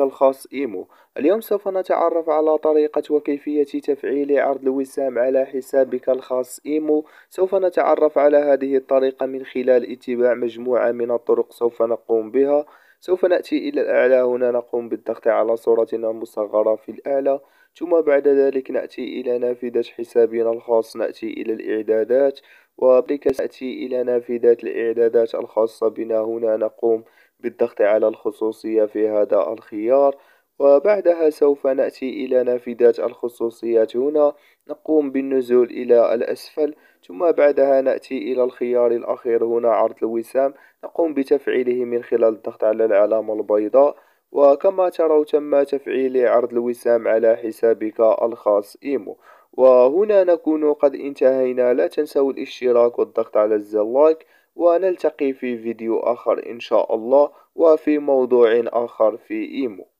ذلك الخاص إيمو اليوم سوف نتعرف على طريقة وكيفية تفعيل عرض الوسام على حسابك الخاص إيمو سوف نتعرف على هذه الطريقة من خلال اتباع مجموعة من الطرق سوف نقوم بها سوف نأتي إلى الأعلى هنا نقوم بالضغط على صورتنا المصغرة في الأعلى ثم بعد ذلك نأتي إلى نافذة حسابنا الخاص نأتي إلى الإعدادات وبك نأتي إلى نافذة الإعدادات الخاصة بنا هنا نقوم بالضغط على الخصوصية في هذا الخيار وبعدها سوف نأتي إلى نافذة الخصوصيات هنا نقوم بالنزول إلى الأسفل ثم بعدها نأتي إلى الخيار الأخير هنا عرض الوسام نقوم بتفعيله من خلال الضغط على العلامة البيضاء وكما تروا تم تفعيل عرض الوسام على حسابك الخاص إيمو وهنا نكون قد انتهينا لا تنسوا الاشتراك والضغط على الزر لايك ونلتقي في فيديو آخر إن شاء الله وفي موضوع آخر في إيمو